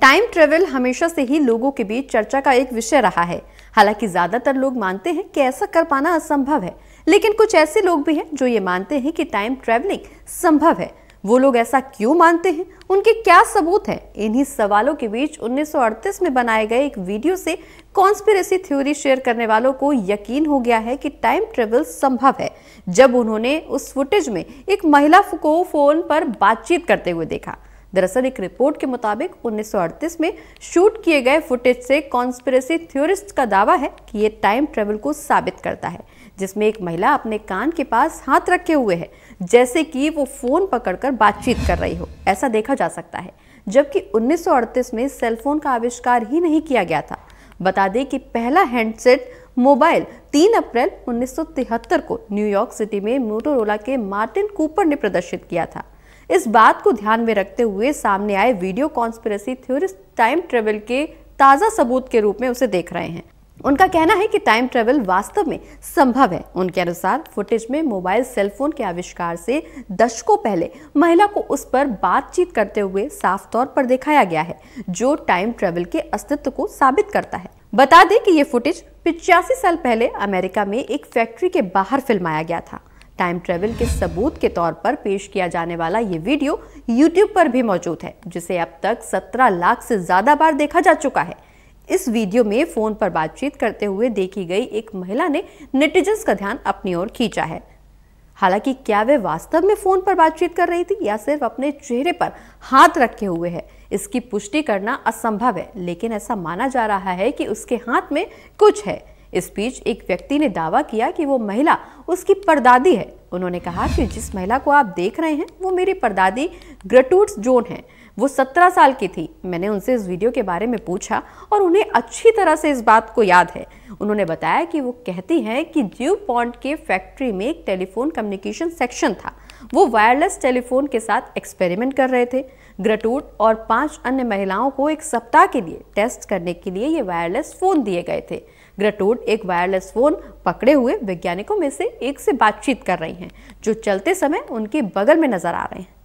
time travel हमेशा से ही लोगों के बीच चर्चा का एक विषय रहा है हालांकि ज्यादातर लोग मानते हैं कि ऐसा कर पाना असंभव है लेकिन कुछ ऐसे लोग भी हैं जो ये मानते हैं कि टाइम ट्रेवलिंग संभव है वो लोग ऐसा क्यों मानते हैं उनके क्या सबूत हैं इन्हीं सवालों के बीच 1938 में बनाए गए एक वीडियो से कॉन्स्पिरेसी थ्योरी शेयर करने वालों को यकीन हो गया है कि टाइम ट्रेवल संभव है जब उन्होंने उस फुटेज में एक महिला को फोन पर बातचीत करते हुए देखा दरअसल एक रिपोर्ट के मुताबिक 1938 में शूट किए गए फुटेज से कॉन्स्पिरेसी थ्योरिस्ट का दावा है कि ये टाइम ट्रेवल को साबित करता है जिसमें एक महिला अपने कान के पास हाथ रखे हुए है जैसे कि वो फ़ोन पकड़कर बातचीत कर रही हो ऐसा देखा जा सकता है जबकि 1938 में सेलफोन का आविष्कार ही नहीं किया गया था बता दें कि पहला हैंडसेट मोबाइल 3 अप्रैल 1973 को न्यूयॉर्क सिटी में मोटोरोला के मार्टिन कूपर ने प्रदर्शित किया था इस बात को ध्यान में रखते हुए सामने आए video conspiracy theorist time travel के ताज़ा सबूत के रूप में उसे देख रहे हैं उनका कहना है कि टाइम ट्रेवल वास्तव में संभव है उनके अनुसार फुटेज में मोबाइल सेलफोन के आविष्कार से दशकों पहले महिला को उस पर बातचीत करते हुए साफ तौर पर दिखाया गया है जो टाइम ट्रेवल के अस्तित्व को साबित करता है बता दें कि ये फुटेज पिचासी साल पहले अमेरिका में एक फैक्ट्री के बाहर फिल्माया गया था टाइम ट्रेवल के सबूत के तौर पर पेश किया जाने वाला ये वीडियो यूट्यूब पर भी मौजूद है जिसे अब तक 17 लाख से ज़्यादा बार देखा जा चुका है इस वीडियो में फ़ोन पर बातचीत करते हुए देखी गई एक महिला ने नेटिजन्स का ध्यान अपनी ओर खींचा है हालांकि क्या वे वास्तव में फ़ोन पर बातचीत कर रही थी या सिर्फ अपने चेहरे पर हाथ रखे हुए है इसकी पुष्टि करना असंभव है लेकिन ऐसा माना जा रहा है कि उसके हाथ में कुछ है इस बीच एक व्यक्ति ने दावा किया कि वो महिला उसकी परदादी है उन्होंने कहा कि जिस महिला को आप देख रहे हैं वो मेरी परदादी ग्रटूट जोन है वो सत्रह साल की थी मैंने उनसे इस वीडियो के बारे में पूछा और उन्हें अच्छी तरह से इस बात को याद है उन्होंने बताया कि वो कहती हैं कि जीव पॉइंट के फैक्ट्री में एक टेलीफोन कम्युनिकेशन सेक्शन था वो वायरलेस टेलीफोन के साथ एक्सपेरिमेंट कर रहे थे ग्रटूट और पांच अन्य महिलाओं को एक सप्ताह के लिए टेस्ट करने के लिए ये वायरलेस फ़ोन दिए गए थे ग्रटूट एक वायरलेस फ़ोन पकड़े हुए वैज्ञानिकों में से एक से बातचीत कर रही हैं जो चलते समय उनके बगल में नज़र आ रहे हैं